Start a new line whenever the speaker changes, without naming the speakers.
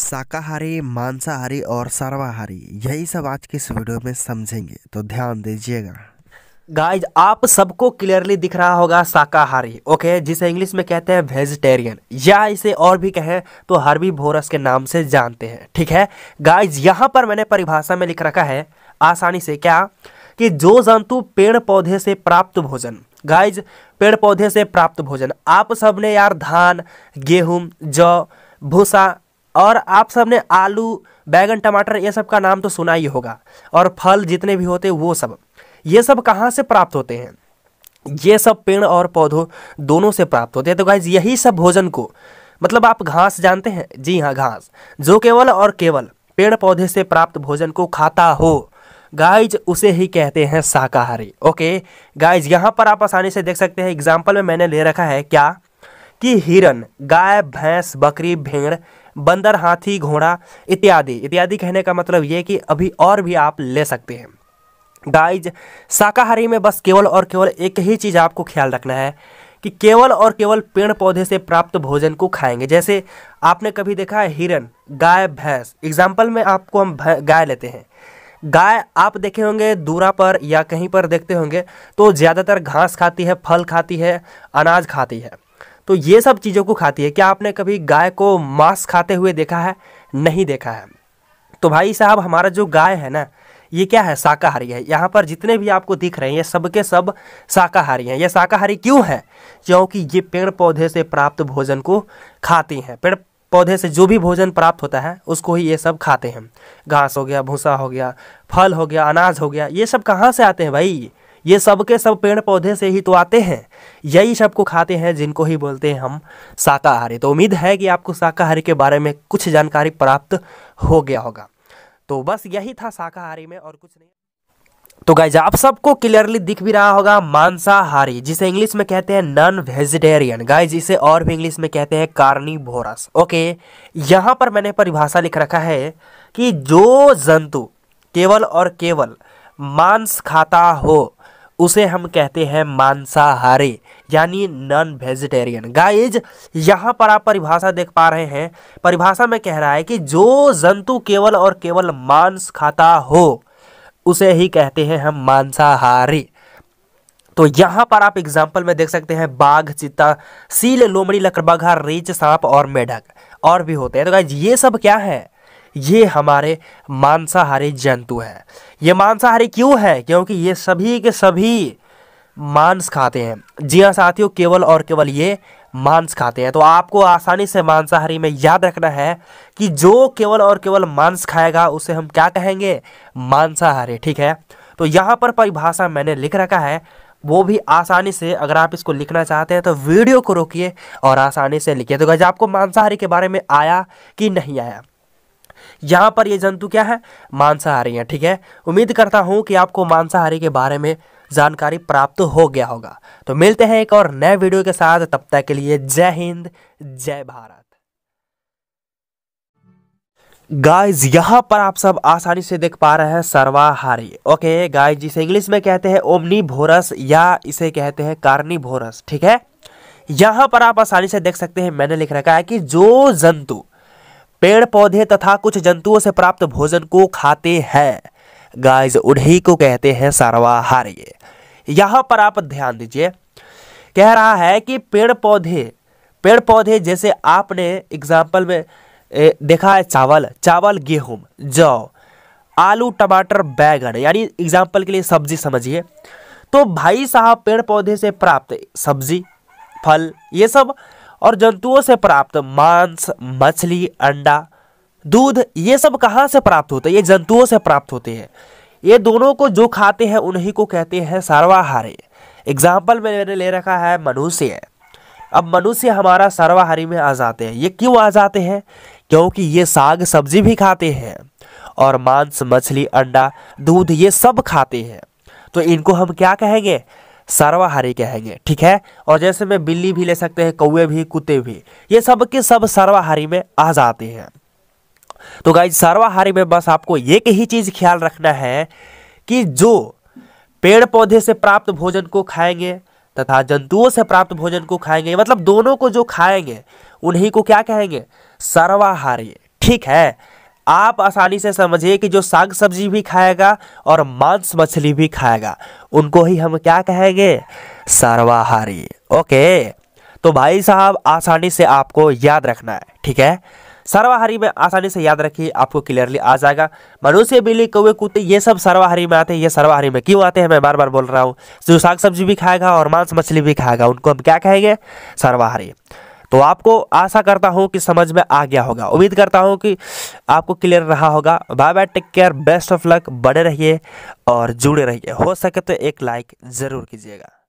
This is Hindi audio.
शाकाहारी मांसाहारी और सर्वाहारी यही सब आज के इस वीडियो में समझेंगे तो ध्यान दीजिएगा गाइज आप सबको क्लियरली दिख रहा होगा शाकाहारी ओके जिसे इंग्लिश में कहते हैं वेजिटेरियन या इसे और भी कहें तो हरबी भोरस के नाम से जानते हैं ठीक है गाइज यहाँ पर मैंने परिभाषा में लिख रखा है आसानी से क्या कि जो जंतु पेड़ पौधे से प्राप्त भोजन गाइज पेड़ पौधे से प्राप्त भोजन आप सबने यार धान गेहूँ जौ भूसा और आप सब ने आलू बैगन टमाटर ये सब का नाम तो सुना ही होगा और फल जितने भी होते वो सब ये सब कहाँ से प्राप्त होते हैं ये सब पेड़ और पौधों दोनों से प्राप्त होते हैं तो गाइज यही सब भोजन को मतलब आप घास जानते हैं जी हाँ घास जो केवल और केवल पेड़ पौधे से प्राप्त भोजन को खाता हो गाइज उसे ही कहते हैं शाकाहारी ओके गाइज यहाँ पर आप आसानी से देख सकते हैं एग्जाम्पल में मैंने ले रखा है क्या कि हिरन गाय भैंस बकरी भेड़ बंदर हाथी घोड़ा इत्यादि इत्यादि कहने का मतलब ये कि अभी और भी आप ले सकते हैं गाइज शाकाहारी में बस केवल और केवल एक ही चीज़ आपको ख्याल रखना है कि केवल और केवल पेड़ पौधे से प्राप्त भोजन को खाएंगे जैसे आपने कभी देखा है हिरन गाय भैंस एग्जाम्पल में आपको हम गाय लेते हैं गाय आप देखे होंगे दूरा पर या कहीं पर देखते होंगे तो ज़्यादातर घास खाती है फल खाती है अनाज खाती है तो ये सब चीज़ों को खाती है क्या आपने कभी गाय को मांस खाते हुए देखा है नहीं देखा है तो भाई साहब हमारा जो गाय है ना ये क्या है शाकाहारी है यहाँ पर जितने भी आपको दिख रहे हैं ये सब के सब शाकाहारी हैं ये शाकाहारी क्यों है क्योंकि ये पेड़ पौधे से प्राप्त भोजन को खाती हैं पेड़ पौधे से जो भी भोजन प्राप्त होता है उसको ही ये सब खाते हैं घास हो गया भूसा हो गया फल हो गया अनाज हो गया ये सब कहाँ से आते हैं भाई ये सब के सब पेड़ पौधे से ही तो आते हैं यही सबको खाते हैं जिनको ही बोलते हैं हम शाकाहारी तो उम्मीद है कि आपको शाकाहारी के बारे में कुछ जानकारी प्राप्त हो गया होगा तो बस यही था शाकाहारी में और कुछ नहीं तो गाइज आप सबको क्लियरली दिख भी रहा होगा मांसाहारी जिसे इंग्लिश में कहते हैं नॉन वेजिटेरियन गाइज इसे और भी इंग्लिश में कहते हैं भोरस ओके यहाँ पर मैंने परिभाषा लिख रखा है कि जो जंतु केवल और केवल मांस खाता हो उसे हम कहते हैं मांसाहारी यानी नॉन वेजिटेरियन गाइज यहाँ पर आप परिभाषा देख पा रहे हैं परिभाषा में कह रहा है कि जो जंतु केवल और केवल मांस खाता हो उसे ही कहते हैं हम मांसाहारी तो यहाँ पर आप एग्जाम्पल में देख सकते हैं बाघ चित्ता सील लोमड़ी लकड़बाघा रीच सांप और मेढक और भी होते हैं तो गाइज ये सब क्या है ये हमारे मांसाहारी जंतु हैं ये मांसाहारी क्यों है क्योंकि ये सभी के सभी मांस खाते हैं जी हाँ साथियों केवल और केवल ये मांस खाते हैं तो आपको आसानी से मांसाहारी में याद रखना है कि जो केवल और केवल मांस खाएगा उसे हम क्या कहेंगे मांसाहारी ठीक है तो यहाँ पर परिभाषा मैंने लिख रखा है वो भी आसानी से अगर आप इसको लिखना चाहते हैं तो वीडियो को रोकिए और आसानी से लिखिए तो गज आपको मांसाहारी के बारे में आया कि नहीं आया यहाँ पर ये जंतु क्या है मांसाहारी है ठीक है उम्मीद करता हूँ कि आपको मांसाहारी के बारे में जानकारी प्राप्त हो गया होगा तो मिलते हैं एक और नए वीडियो के साथ तब तक के लिए जय हिंद जय भारत गाइज यहाँ पर आप सब आसानी से देख पा रहे हैं सर्वाहारी ओके गाइज जिसे इंग्लिश में कहते हैं ओमनी भोरस या इसे कहते हैं कार्नी भोरस ठीक है यहाँ पर आप आसानी से देख सकते हैं मैंने लिख रखा है कि जो जंतु पेड़ पौधे तथा कुछ जंतुओं से प्राप्त भोजन को खाते हैं गाइस उन्हीं को कहते हैं सर्वाहारी यहाँ पर आप ध्यान दीजिए कह रहा है कि पेड़ पौधे पेड़ पौधे जैसे आपने एग्जाम्पल में ए, देखा है चावल चावल गेहूं जौ आलू टमाटर बैगन यानी एग्जाम्पल के लिए सब्जी समझिए तो भाई साहब पेड़ पौधे से प्राप्त सब्जी फल ये सब और जंतुओं से प्राप्त मांस मछली अंडा दूध ये सब कहाँ से प्राप्त होते हैं ये जंतुओं से प्राप्त होते हैं ये दोनों को जो खाते हैं उन्हीं को कहते हैं सर्वाहारी एग्जाम्पल में मैंने ले रखा है मनुष्य अब मनुष्य हमारा सर्वाहारी में आ जाते हैं ये क्यों आ जाते हैं क्योंकि ये साग सब्जी भी खाते हैं और मांस मछली अंडा दूध ये सब खाते हैं तो इनको हम क्या कहेंगे सर्वाहारी कहेंगे ठीक है और जैसे में बिल्ली भी ले सकते हैं कौए भी कुत्ते भी ये सब के सब सर्वाहारी में आ जाते हैं तो गाइज सर्वाहारी में बस आपको एक ही चीज़ ख्याल रखना है कि जो पेड़ पौधे से प्राप्त भोजन को खाएंगे तथा जंतुओं से प्राप्त भोजन को खाएंगे मतलब दोनों को जो खाएंगे उन्हीं को क्या कहेंगे सर्वाहारी ठीक है आप आसानी से समझिए कि जो साग सब्जी भी खाएगा और मांस मछली भी खाएगा उनको ही हम क्या कहेंगे सर्वाहारी ओके तो भाई साहब आसानी से आपको याद रखना है ठीक है सर्वाहारी में आसानी से याद रखिए आपको क्लियरली आ जाएगा मनुष्य बिल्ली कौए कुत्ते ये सब सर्वाहारी में आते हैं ये सर्वाहारी में क्यों आते हैं मैं बार बार बोल रहा हूँ जो साग सब्जी भी खाएगा और मांस मछली भी खाएगा उनको हम क्या कहेंगे सर्वाहारी तो आपको आशा करता हूँ कि समझ में आ गया होगा उम्मीद करता हूँ कि आपको क्लियर रहा होगा bye bye take care best of luck बने रहिए और जुड़े रहिए हो सके तो एक लाइक ज़रूर कीजिएगा